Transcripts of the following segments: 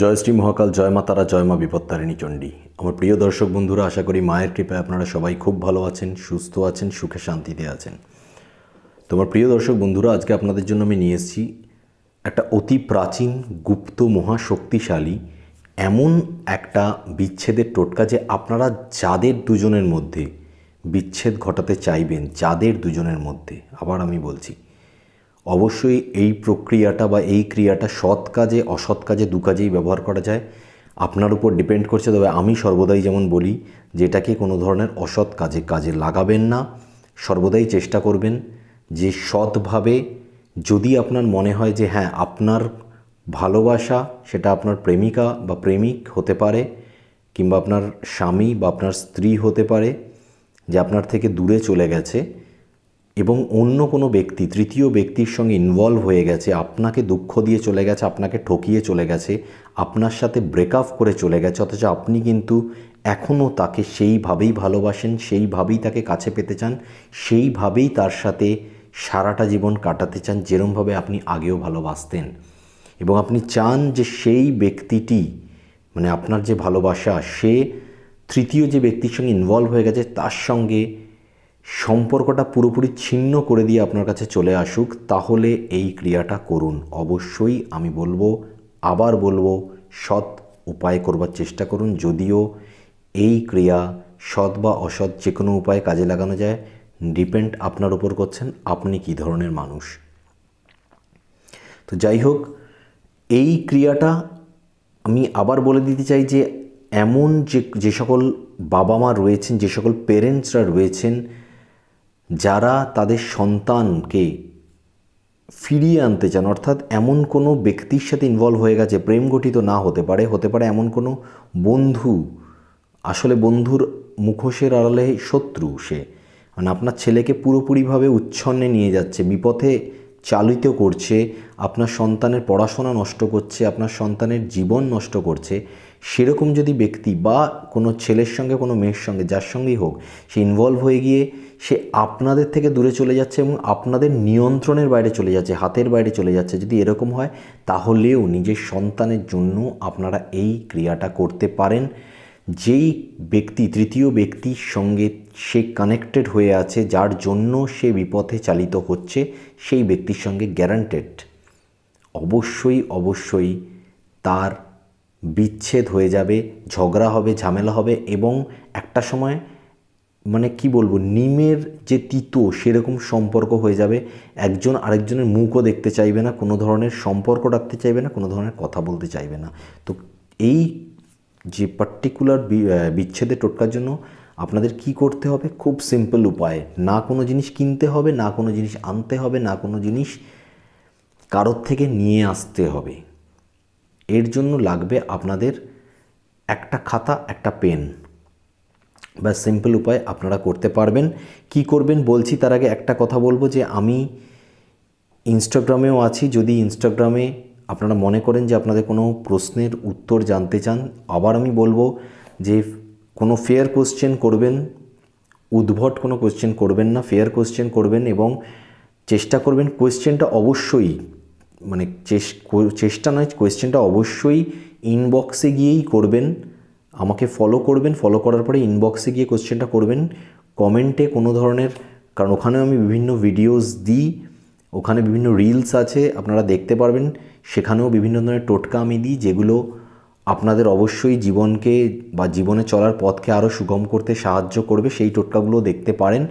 জয় শ্রী মহাকাল জয় মা তারা জয় মা বিপত্তারিণী চণ্ডী আমার প্রিয় দর্শক বন্ধুরা আশা করি মায়ের কৃপায় আপনারা সবাই খুব ভালো আছেন সুস্থ আছেন সুখে শান্তিতে আছেন তোমার প্রিয় দর্শক বন্ধুরা আজকে আপনাদের জন্য আমি নিয়ে এসেছি একটা অতি প্রাচীন গুপ্ত মহাশক্তিশালী এমন একটা বিচ্ছেদের টোটকা যে আপনারা যাদের দুজনের মধ্যে বিচ্ছেদ ঘটাতে চাইবেন যাদের দুজনের মধ্যে আবার আমি বলছি অবশ্যই এই প্রক্রিয়াটা বা এই ক্রিয়াটা সৎ কাজে অসৎ কাজে দু কাজেই ব্যবহার করা যায় আপনার উপর ডিপেন্ড করছে তবে আমি সর্বদাই যেমন বলি যেটাকে কোনো ধরনের অসৎ কাজে কাজে লাগাবেন না সর্বদাই চেষ্টা করবেন যে সৎভাবে যদি আপনার মনে হয় যে হ্যাঁ আপনার ভালোবাসা সেটা আপনার প্রেমিকা বা প্রেমিক হতে পারে কিংবা আপনার স্বামী বা আপনার স্ত্রী হতে পারে যে আপনার থেকে দূরে চলে গেছে এবং অন্য কোনো ব্যক্তি তৃতীয় ব্যক্তির সঙ্গে ইনভলভ হয়ে গেছে আপনাকে দুঃখ দিয়ে চলে গেছে আপনাকে ঠকিয়ে চলে গেছে আপনার সাথে ব্রেকআপ করে চলে গেছে অথচ আপনি কিন্তু এখনও তাকে সেইভাবেই ভালোবাসেন সেইভাবেই তাকে কাছে পেতে চান সেইভাবেই তার সাথে সারাটা জীবন কাটাতে চান যেরমভাবে আপনি আগেও ভালোবাসতেন এবং আপনি চান যে সেই ব্যক্তিটি মানে আপনার যে ভালোবাসা সে তৃতীয় যে ব্যক্তির সঙ্গে ইনভলভ হয়ে গেছে তার সঙ্গে সম্পর্কটা পুরোপুরি ছিন্ন করে দিয়ে আপনার কাছে চলে আসুক তাহলে এই ক্রিয়াটা করুন অবশ্যই আমি বলবো আবার বলবো সৎ উপায় করবার চেষ্টা করুন যদিও এই ক্রিয়া সৎ বা অসৎ যে কোনো উপায়ে কাজে লাগানো যায় ডিপেন্ড আপনার উপর করছেন আপনি কি ধরনের মানুষ তো যাই হোক এই ক্রিয়াটা আমি আবার বলে দিতে চাই যে এমন যে যে সকল বাবা মা রয়েছেন যে সকল পেরেন্টসরা রয়েছেন যারা তাদের সন্তানকে ফিরিয়ে আনতে চান অর্থাৎ এমন কোনো ব্যক্তির সাথে ইনভলভ হয়ে গেছে প্রেম গঠিত না হতে পারে হতে পারে এমন কোনো বন্ধু আসলে বন্ধুর মুখোশের আড়ালে শত্রু সে মানে আপনার ছেলেকে পুরোপুরিভাবে উচ্ছন্নে নিয়ে যাচ্ছে বিপথে চালিত করছে আপনার সন্তানের পড়াশোনা নষ্ট করছে আপনার সন্তানের জীবন নষ্ট করছে সেরকম যদি ব্যক্তি বা কোনো ছেলের সঙ্গে কোনো মেয়ের সঙ্গে যার সঙ্গেই হোক সে ইনভলভ হয়ে গিয়ে সে আপনাদের থেকে দূরে চলে যাচ্ছে এবং আপনাদের নিয়ন্ত্রণের বাইরে চলে যাচ্ছে হাতের বাইরে চলে যাচ্ছে যদি এরকম হয় তাহলেও নিজের সন্তানের জন্য আপনারা এই ক্রিয়াটা করতে পারেন যেই ব্যক্তি তৃতীয় ব্যক্তির সঙ্গে সে কানেক্টেড হয়ে আছে যার জন্য সে বিপথে চালিত হচ্ছে সেই ব্যক্তির সঙ্গে গ্যারান্টেড অবশ্যই অবশ্যই তার বিচ্ছেদ হয়ে যাবে ঝগড়া হবে ঝামেলা হবে এবং একটা সময় মানে কি বলবো নিমের যে তিতো সেরকম সম্পর্ক হয়ে যাবে একজন আরেকজনের মুখও দেখতে চাইবে না কোনো ধরনের সম্পর্ক রাখতে চাইবে না কোনো ধরনের কথা বলতে চাইবে না তো এই যে পার্টিকুলার বিচ্ছেদে টোটকার জন্য আপনাদের কি করতে হবে খুব সিম্পল উপায় না কোনো জিনিস কিনতে হবে না কোনো জিনিস আনতে হবে না কোনো জিনিস কারোর থেকে নিয়ে আসতে হবে এর জন্য লাগবে আপনাদের একটা খাতা একটা পেন বা সিম্পল উপায় আপনারা করতে পারবেন কি করবেন বলছি তার আগে একটা কথা বলবো যে আমি ইনস্টাগ্রামেও আছি যদি ইনস্টাগ্রামে আপনারা মনে করেন যে আপনাদের কোনো প্রশ্নের উত্তর জানতে চান আবার আমি বলবো যে কোনো ফেয়ার কোশ্চেন করবেন উদ্ভট কোনো কোশ্চেন করবেন না ফেয়ার কোশ্চেন করবেন এবং চেষ্টা করবেন কোশ্চেনটা অবশ্যই মানে চেষ্টা নয় কোয়েশ্চেনটা অবশ্যই ইনবক্সে গিয়েই করবেন আমাকে ফলো করবেন ফলো করার পরে ইনবক্সে গিয়ে কোয়েশ্চেনটা করবেন কমেন্টে কোনো ধরনের কারণ ওখানেও আমি বিভিন্ন ভিডিওস দিই ওখানে বিভিন্ন রিলস আছে আপনারা দেখতে পারবেন সেখানেও বিভিন্ন ধরনের টোটকা আমি দিই যেগুলো আপনাদের অবশ্যই জীবনকে বা জীবনে চলার পথকে আরও সুগম করতে সাহায্য করবে সেই টোটকাগুলো দেখতে পারেন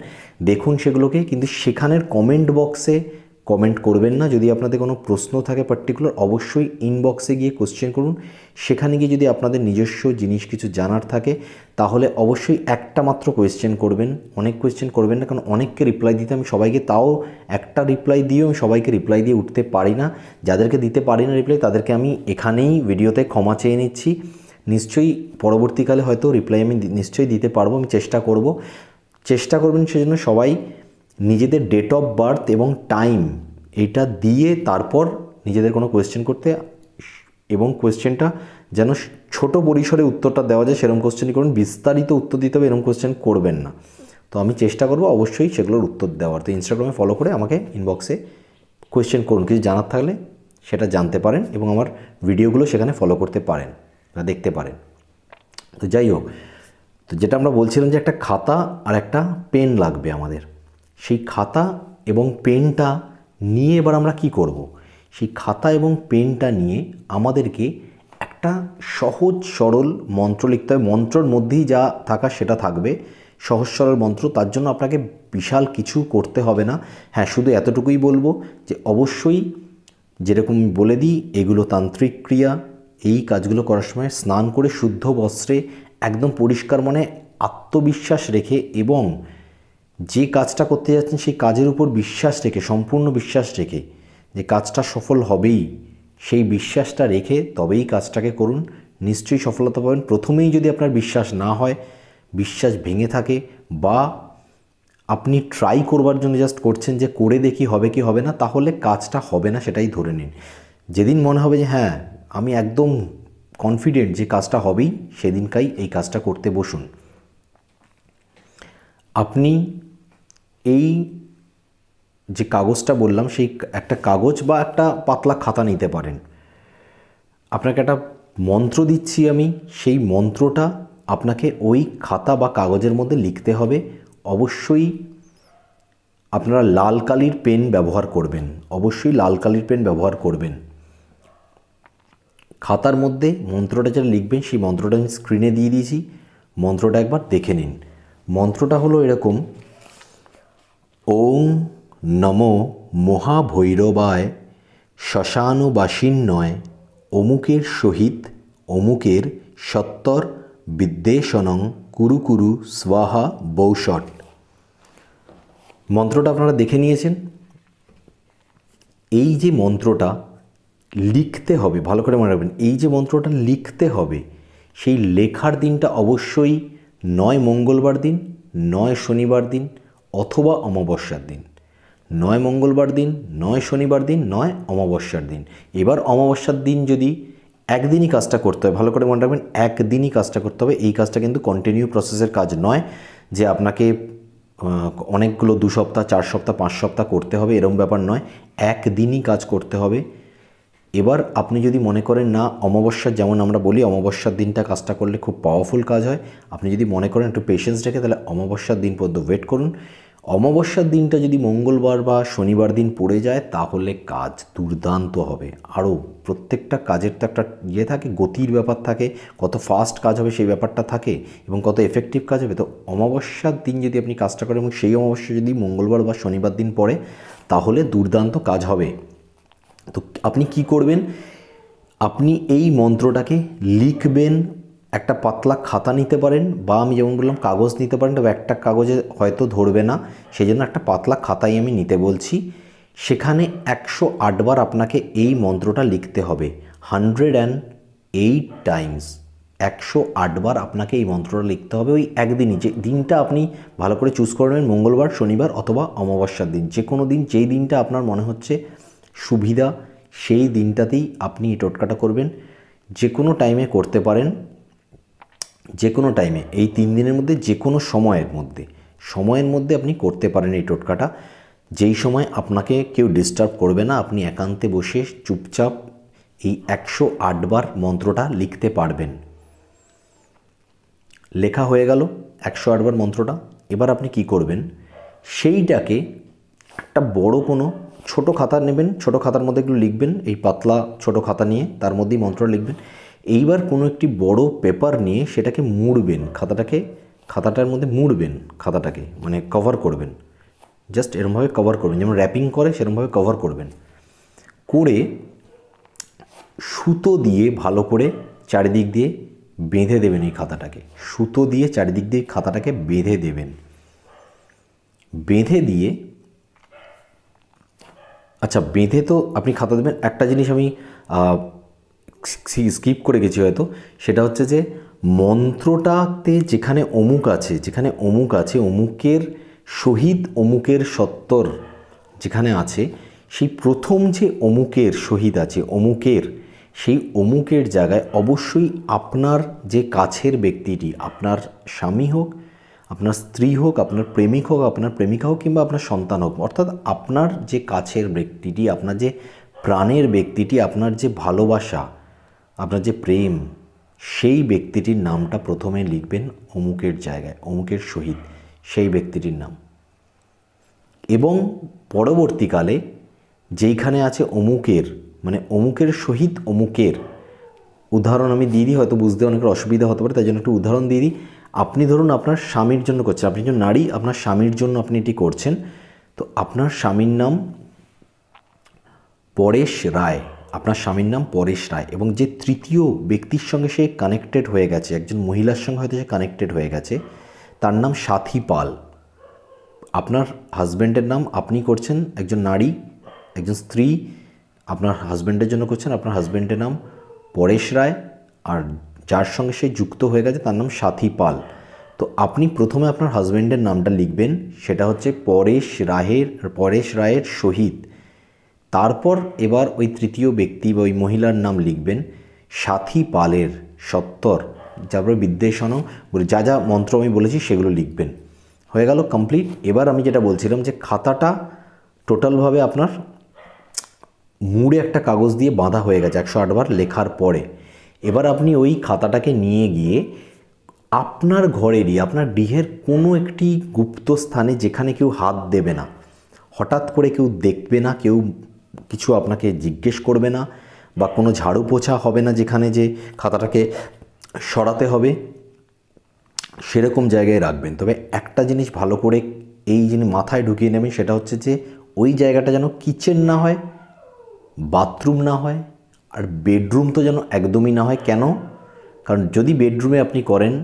দেখুন সেগুলোকে কিন্তু সেখানের কমেন্ট বক্সে কমেন্ট করবেন না যদি আপনাদের কোনো প্রশ্ন থাকে পার্টিকুলার অবশ্যই ইনবক্সে গিয়ে কোশ্চেন করুন সেখানে গিয়ে যদি আপনাদের নিজস্ব জিনিস কিছু জানার থাকে তাহলে অবশ্যই একটা মাত্র কোয়েশ্চেন করবেন অনেক কোয়েশ্চেন করবেন না কারণ অনেককে রিপ্লাই দিতে আমি সবাইকে তাও একটা রিপ্লাই দিয়েও আমি সবাইকে রিপ্লাই দিয়ে উঠতে পারি না যাদেরকে দিতে পারি না রিপ্লাই তাদেরকে আমি এখানেই ভিডিওতে ক্ষমা চেয়ে নিচ্ছি নিশ্চয়ই পরবর্তীকালে হয়তো রিপ্লাই আমি নিশ্চয়ই দিতে পারবো আমি চেষ্টা করব চেষ্টা করবেন সেজন্য সবাই নিজেদের ডেট অফ বার্থ এবং টাইম এটা দিয়ে তারপর নিজেদের কোনো কোয়েশ্চেন করতে এবং কোয়েশ্চেনটা যেন ছোট পরিসরে উত্তরটা দেওয়া যায় সেরকম কোয়েশ্চেনই করুন বিস্তারিত উত্তর দিতে হবে এরকম কোয়েশ্চেন করবেন না তো আমি চেষ্টা করবো অবশ্যই সেগুলোর উত্তর দেওয়ার তো ইনস্টাগ্রামে ফলো করে আমাকে ইনবক্সে কোয়েশ্চেন করুন কিছু জানার থাকলে সেটা জানতে পারেন এবং আমার ভিডিওগুলো সেখানে ফলো করতে পারেন বা দেখতে পারেন তো যাই হোক তো যেটা আমরা বলছিলাম যে একটা খাতা আর একটা পেন লাগবে আমাদের সেই খাতা এবং পেনটা নিয়ে এবার আমরা কি করব। সেই খাতা এবং পেনটা নিয়ে আমাদেরকে একটা সহজ সরল মন্ত্র লিখতে হবে মন্ত্রর মধ্যেই যা থাকা সেটা থাকবে সহজ সরল মন্ত্র তার জন্য আপনাকে বিশাল কিছু করতে হবে না হ্যাঁ শুধু এতটুকুই বলবো যে অবশ্যই যেরকম বলে দিই এগুলো তান্ত্রিক ক্রিয়া এই কাজগুলো করার সময় স্নান করে শুদ্ধ বস্ত্রে একদম পরিষ্কার মনে আত্মবিশ্বাস রেখে এবং যে কাজটা করতে যাচ্ছেন সেই কাজের উপর বিশ্বাস রেখে সম্পূর্ণ বিশ্বাস রেখে যে কাজটা সফল হবেই সেই বিশ্বাসটা রেখে তবেই কাজটাকে করুন নিশ্চয়ই সফলতা পাবেন প্রথমেই যদি আপনার বিশ্বাস না হয় বিশ্বাস ভেঙে থাকে বা আপনি ট্রাই করবার জন্য জাস্ট করছেন যে করে দেখি হবে কি হবে না তাহলে কাজটা হবে না সেটাই ধরে নিন যেদিন মনে হবে যে হ্যাঁ আমি একদম কনফিডেন্ট যে কাজটা হবেই সেদিনকাই এই কাজটা করতে বসুন আপনি এই যে কাগজটা বললাম সেই একটা কাগজ বা একটা পাতলা খাতা নিতে পারেন আপনাকে একটা মন্ত্র দিচ্ছি আমি সেই মন্ত্রটা আপনাকে ওই খাতা বা কাগজের মধ্যে লিখতে হবে অবশ্যই আপনারা লাল কালির পেন ব্যবহার করবেন অবশ্যই লাল কালির পেন ব্যবহার করবেন খাতার মধ্যে মন্ত্রটা যেটা লিখবেন সেই মন্ত্রটা আমি স্ক্রিনে দিয়ে দিয়েছি মন্ত্রটা একবার দেখে নিন মন্ত্রটা হলো এরকম ওং নম মহাভৈরবায় নয় অমুকের সহিত অমুকের সত্তর বিদ্বেষণং কুরু কুরু স্বাহা বৌষট মন্ত্রটা আপনারা দেখে নিয়েছেন এই যে মন্ত্রটা লিখতে হবে ভালো করে মনে রাখবেন এই যে মন্ত্রটা লিখতে হবে সেই লেখার দিনটা অবশ্যই নয় মঙ্গলবার দিন নয় শনিবার দিন অথবা অমাবস্যার দিন নয় মঙ্গলবার দিন নয় শনিবার দিন নয় অমাবস্যার দিন এবার অমাবস্যার দিন যদি একদিনই কাজটা করতে হবে ভালো করে মনে রাখবেন একদিনই কাজটা করতে হবে এই কাজটা কিন্তু কন্টিনিউ প্রসেসের কাজ নয় যে আপনাকে অনেকগুলো দু সপ্তাহ চার সপ্তাহ পাঁচ সপ্তাহ করতে হবে এরম ব্যাপার নয় একদিনই কাজ করতে হবে এবার আপনি যদি মনে করেন না অমাবস্যার যেমন আমরা বলি অমাবস্যার দিনটা কাজটা করলে খুব পাওয়ারফুল কাজ হয় আপনি যদি মনে করেন একটু পেশেন্স রেখে তাহলে অমাবস্যার দিন পর্যন্ত ওয়েট করুন অমাবস্যার দিনটা যদি মঙ্গলবার বা শনিবার দিন পড়ে যায় তাহলে কাজ দুর্দান্ত হবে আরও প্রত্যেকটা কাজের তো একটা ইয়ে থাকে গতির ব্যাপার থাকে কত ফাস্ট কাজ হবে সেই ব্যাপারটা থাকে এবং কত এফেক্টিভ কাজ হবে তো অমাবস্যার দিন যদি আপনি কাজটা করেন এবং সেই অমাবস্যা যদি মঙ্গলবার বা শনিবার দিন পড়ে তাহলে দুর্দান্ত কাজ হবে তো আপনি কি করবেন আপনি এই মন্ত্রটাকে লিখবেন একটা পাতলা খাতা নিতে পারেন বা আমি যেমন বললাম কাগজ নিতে পারেন তবে একটা কাগজে হয়তো ধরবে না সেই জন্য একটা পাতলা খাতাই আমি নিতে বলছি সেখানে একশো আটবার আপনাকে এই মন্ত্রটা লিখতে হবে হান্ড্রেড অ্যান্ড এইট টাইমস একশো আটবার আপনাকে এই মন্ত্রটা লিখতে হবে ওই একদিনই যে দিনটা আপনি ভালো করে চুজ করে নেবেন মঙ্গলবার শনিবার অথবা অমাবস্যার দিন যে কোনো দিন যেই দিনটা আপনার মনে হচ্ছে সুবিধা সেই দিনটাতেই আপনি এই টোটকাটা করবেন যে কোনো টাইমে করতে পারেন যে কোনো টাইমে এই তিন দিনের মধ্যে যে কোনো সময়ের মধ্যে সময়ের মধ্যে আপনি করতে পারেন এই টোটকাটা যেই সময় আপনাকে কেউ ডিস্টার্ব করবে না আপনি একান্তে বসে চুপচাপ এই একশো আটবার মন্ত্রটা লিখতে পারবেন লেখা হয়ে গেল একশো আটবার মন্ত্রটা এবার আপনি কি করবেন সেইটাকে একটা বড় কোনো ছোট খাতা নেবেন ছোট খাতার মধ্যে একটু লিখবেন এই পাতলা ছোট খাতা নিয়ে তার মধ্যেই মন্ত্র লিখবেন এইবার কোনো একটি বড় পেপার নিয়ে সেটাকে মুড়বেন খাতাটাকে খাতাটার মধ্যে মুড়বেন খাতাটাকে মানে কভার করবেন জাস্ট এরমভাবে কভার করবেন যেমন র্যাপিং করে সেরমভাবে কভার করবেন করে সুতো দিয়ে ভালো করে চারিদিক দিয়ে বেঁধে দেবেন এই খাতাটাকে সুতো দিয়ে চারিদিক দিয়ে খাতাটাকে বেঁধে দেবেন বেঁধে দিয়ে আচ্ছা বেঁধে তো আপনি খাতা দেবেন একটা জিনিস আমি স্কিপ করে গেছি হয়তো সেটা হচ্ছে যে মন্ত্রটাতে যেখানে অমুক আছে যেখানে অমুক আছে অমুকের শহীদ অমুকের সত্তর যেখানে আছে সেই প্রথম যে অমুকের শহীদ আছে অমুকের সেই অমুকের জায়গায় অবশ্যই আপনার যে কাছের ব্যক্তিটি আপনার স্বামী হোক আপনার স্ত্রী হোক আপনার প্রেমিক হোক আপনার প্রেমিকা হোক কিংবা আপনার সন্তান হোক অর্থাৎ আপনার যে কাছের ব্যক্তিটি আপনার যে প্রাণের ব্যক্তিটি আপনার যে ভালোবাসা আপনার যে প্রেম সেই ব্যক্তিটির নামটা প্রথমে লিখবেন অমুকের জায়গায় অমুকের সহিত সেই ব্যক্তিটির নাম এবং পরবর্তীকালে যেইখানে আছে অমুকের মানে অমুকের সহিত অমুকের উদাহরণ আমি দিই দিই হয়তো বুঝতে অনেকের অসুবিধা হতে পারে তাই জন্য একটু উদাহরণ দিয়ে দিই আপনি ধরুন আপনার স্বামীর জন্য করছেন আপনি যে নারী আপনার স্বামীর জন্য আপনি এটি করছেন তো আপনার স্বামীর নাম পরেশ রায় আপনার স্বামীর নাম পরেশ রায় এবং যে তৃতীয় ব্যক্তির সঙ্গে সে কানেক্টেড হয়ে গেছে একজন মহিলার সঙ্গে হয়তো সে কানেক্টেড হয়ে গেছে তার নাম সাথী পাল আপনার হাজব্যান্ডের নাম আপনি করছেন একজন নারী একজন স্ত্রী আপনার হাজব্যান্ডের জন্য করছেন আপনার হাজব্যান্ডের নাম পরেশ রায় আর যার সঙ্গে সে যুক্ত হয়ে গেছে তার নাম সাথী পাল তো আপনি প্রথমে আপনার হাজব্যান্ডের নামটা লিখবেন সেটা হচ্ছে পরেশ রাহের পরেশ রায়ের শহীদ তারপর এবার ওই তৃতীয় ব্যক্তি বা ওই মহিলার নাম লিখবেন সাথী পালের সত্তর যারপরে বিদ্বেষণ যা যা মন্ত্র আমি বলেছি সেগুলো লিখবেন হয়ে গেল কমপ্লিট এবার আমি যেটা বলছিলাম যে খাতাটা টোটালভাবে আপনার মুড়ে একটা কাগজ দিয়ে বাঁধা হয়ে গেছে একশো আটবার লেখার পরে এবার আপনি ওই খাতাটাকে নিয়ে গিয়ে আপনার ঘরেরই আপনার গৃহের কোনো একটি গুপ্ত স্থানে যেখানে কেউ হাত দেবে না হঠাৎ করে কেউ দেখবে না কেউ কিছু আপনাকে জিজ্ঞেস করবে না বা কোনো ঝাড়ু পোছা হবে না যেখানে যে খাতাটাকে সরাতে হবে সেরকম জায়গায় রাখবেন তবে একটা জিনিস ভালো করে এই জিনিস মাথায় ঢুকিয়ে নেবেন সেটা হচ্ছে যে ওই জায়গাটা যেন কিচেন না হয় বাথরুম না হয় আর বেডরুম তো যেন একদমই না হয় কেন কারণ যদি বেডরুমে আপনি করেন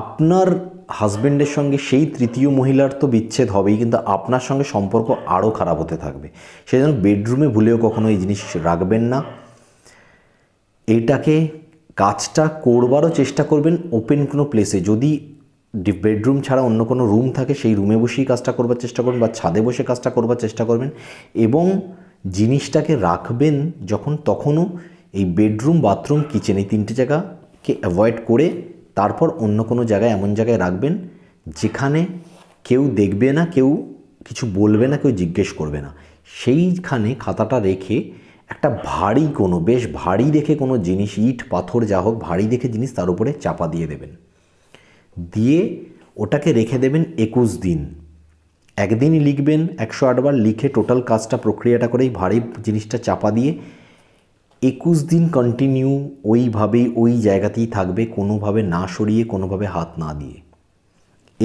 আপনার হাজব্যান্ডের সঙ্গে সেই তৃতীয় মহিলার তো বিচ্ছেদ হবেই কিন্তু আপনার সঙ্গে সম্পর্ক আরও খারাপ হতে থাকবে সেই জন্য বেডরুমে ভুলেও কখনো এই জিনিস রাখবেন না এটাকে কাজটা করবারও চেষ্টা করবেন ওপেন কোনো প্লেসে যদি বেডরুম ছাড়া অন্য কোনো রুম থাকে সেই রুমে বসেই কাজটা করবার চেষ্টা করবেন বা ছাদে বসে কাজটা করবার চেষ্টা করবেন এবং জিনিসটাকে রাখবেন যখন তখনও এই বেডরুম বাথরুম কিচেন এই তিনটে জায়গাকে অ্যাভয়েড করে তারপর অন্য কোনো জায়গায় এমন জায়গায় রাখবেন যেখানে কেউ দেখবে না কেউ কিছু বলবে না কেউ জিজ্ঞেস করবে না সেইখানে খাতাটা রেখে একটা ভারী কোনো বেশ ভারী দেখে কোনো জিনিস ইট পাথর যা হোক ভারী দেখে জিনিস তার উপরে চাপা দিয়ে দেবেন দিয়ে ওটাকে রেখে দেবেন একুশ দিন একদিনই লিখবেন একশো আটবার লিখে টোটাল কাজটা প্রক্রিয়াটা করেই ভারী জিনিসটা চাপা দিয়ে একুশ দিন কন্টিনিউ ওইভাবেই ওই জায়গাতেই থাকবে কোনোভাবে না সরিয়ে কোনোভাবে হাত না দিয়ে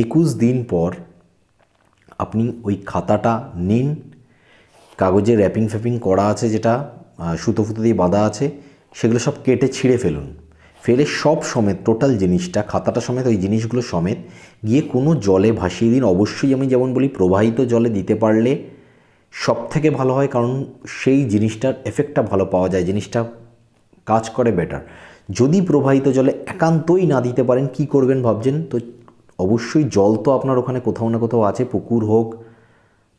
একুশ দিন পর আপনি ওই খাতাটা নিন কাগজে র্যাপিং ফ্যাপিং করা আছে যেটা সুতো ফুতো দিয়ে বাঁধা আছে সেগুলো সব কেটে ছিঁড়ে ফেলুন ফেলে সব সমেত টোটাল জিনিসটা খাতাটা সমেত ওই জিনিসগুলো সমেত গিয়ে কোনো জলে ভাসিয়ে দিন অবশ্যই আমি যেমন বলি প্রবাহিত জলে দিতে পারলে সব থেকে ভালো হয় কারণ সেই জিনিসটার এফেক্টটা ভালো পাওয়া যায় জিনিসটা কাজ করে বেটার যদি প্রবাহিত জলে একান্তই না দিতে পারেন কি করবেন ভাবছেন তো অবশ্যই জল তো আপনার ওখানে কোথাও না কোথাও আছে পুকুর হোক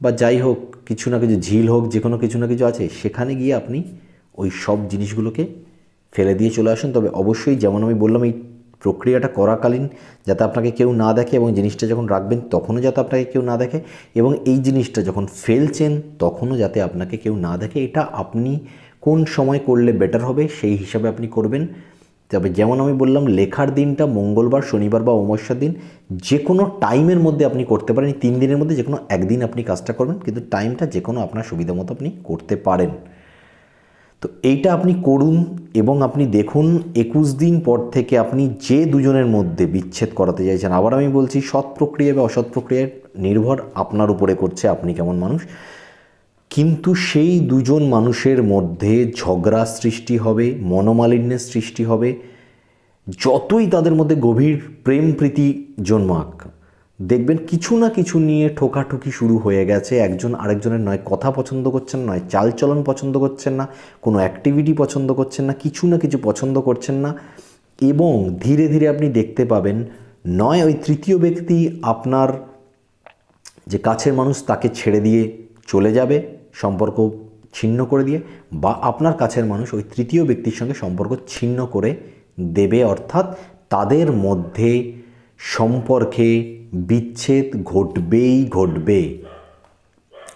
বা যাই হোক কিছু না কিছু ঝিল হোক যে কোনো কিছু না কিছু আছে সেখানে গিয়ে আপনি ওই সব জিনিসগুলোকে ফেলে দিয়ে চলে আসুন তবে অবশ্যই যেমন আমি বললাম এই প্রক্রিয়াটা করাকালীন যাতে আপনাকে কেউ না দেখে এবং জিনিসটা যখন রাখবেন তখনও যাতে আপনাকে কেউ না দেখে এবং এই জিনিসটা যখন ফেলছেন তখনও যাতে আপনাকে কেউ না দেখে এটা আপনি কোন সময় করলে বেটার হবে সেই হিসাবে আপনি করবেন তবে যেমন আমি বললাম লেখার দিনটা মঙ্গলবার শনিবার বা অমাবস্যার দিন যে কোনো টাইমের মধ্যে আপনি করতে পারেন তিন দিনের মধ্যে যে কোনো একদিন আপনি কাজটা করবেন কিন্তু টাইমটা যে কোনো আপনার সুবিধা মতো আপনি করতে পারেন তো এইটা আপনি করুন এবং আপনি দেখুন একুশ দিন পর থেকে আপনি যে দুজনের মধ্যে বিচ্ছেদ করাতে চাইছেন আবার আমি বলছি সৎ প্রক্রিয়া বা অসৎ প্রক্রিয়ার নির্ভর আপনার উপরে করছে আপনি কেমন মানুষ কিন্তু সেই দুজন মানুষের মধ্যে ঝগড়া সৃষ্টি হবে মনোমালিন্যের সৃষ্টি হবে যতই তাদের মধ্যে গভীর প্রেম প্রীতি জন্মাক দেখবেন কিছু না কিছু নিয়ে ঠোকাঠুকি শুরু হয়ে গেছে একজন আরেকজনের নয় কথা পছন্দ করছেন নয় চালচলন পছন্দ করছেন না কোনো অ্যাক্টিভিটি পছন্দ করছেন না কিছু না কিছু পছন্দ করছেন না এবং ধীরে ধীরে আপনি দেখতে পাবেন নয় ওই তৃতীয় ব্যক্তি আপনার যে কাছের মানুষ তাকে ছেড়ে দিয়ে চলে যাবে সম্পর্ক ছিন্ন করে দিয়ে বা আপনার কাছের মানুষ ওই তৃতীয় ব্যক্তির সঙ্গে সম্পর্ক ছিন্ন করে দেবে অর্থাৎ তাদের মধ্যে সম্পর্কে বিচ্ছেদ ঘটবেই ঘটবে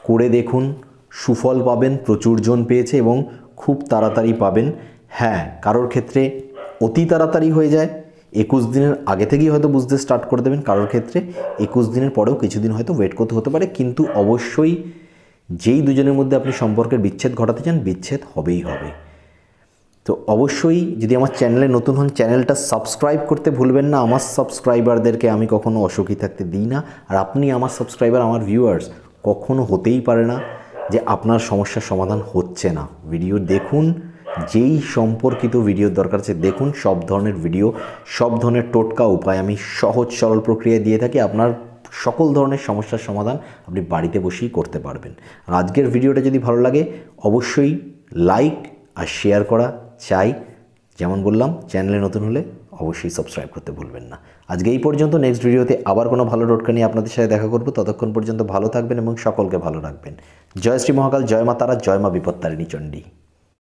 করে দেখুন সুফল পাবেন প্রচুর জন পেয়েছে এবং খুব তাড়াতাড়ি পাবেন হ্যাঁ কারোর ক্ষেত্রে অতি তাড়াতাড়ি হয়ে যায় একুশ দিনের আগে থেকেই হয়তো বুঝতে স্টার্ট করে দেবেন কারোর ক্ষেত্রে একুশ দিনের পরেও কিছুদিন হয়তো ওয়েট করতে হতে পারে কিন্তু অবশ্যই যেই দুজনের মধ্যে আপনি সম্পর্কের বিচ্ছেদ ঘটাতে চান বিচ্ছেদ হবেই হবে তো অবশ্যই যদি আমার চ্যানেলে নতুন হন চ্যানেলটা সাবস্ক্রাইব করতে ভুলবেন না আমার সাবস্ক্রাইবারদেরকে আমি কখনো অসুখী থাকতে দিই না আর আপনি আমার সাবস্ক্রাইবার আমার ভিউয়ার্স কখনো হতেই পারে না যে আপনার সমস্যার সমাধান হচ্ছে না ভিডিও দেখুন যেই সম্পর্কিত ভিডিও দরকার আছে দেখুন সব ধরনের ভিডিও সব ধরনের টোটকা উপায় আমি সহজ সরল প্রক্রিয়া দিয়ে থাকি আপনার সকল ধরনের সমস্যার সমাধান আপনি বাড়িতে বসেই করতে পারবেন আর আজকের ভিডিওটা যদি ভালো লাগে অবশ্যই লাইক আর শেয়ার করা চাই যেমন বললাম চ্যানেলে নতুন হলে অবশ্যই সাবস্ক্রাইব করতে ভুলবেন না আজকে এই পর্যন্ত নেক্সট ভিডিওতে আবার কোনো ভালো টোটকা নিয়ে আপনাদের সাথে দেখা করবো ততক্ষণ পর্যন্ত ভালো থাকবেন এবং সকলকে ভালো রাখবেন জয় শ্রী মহাকাল জয় মা তারা জয় মা বিপত্তারিণী চণ্ডী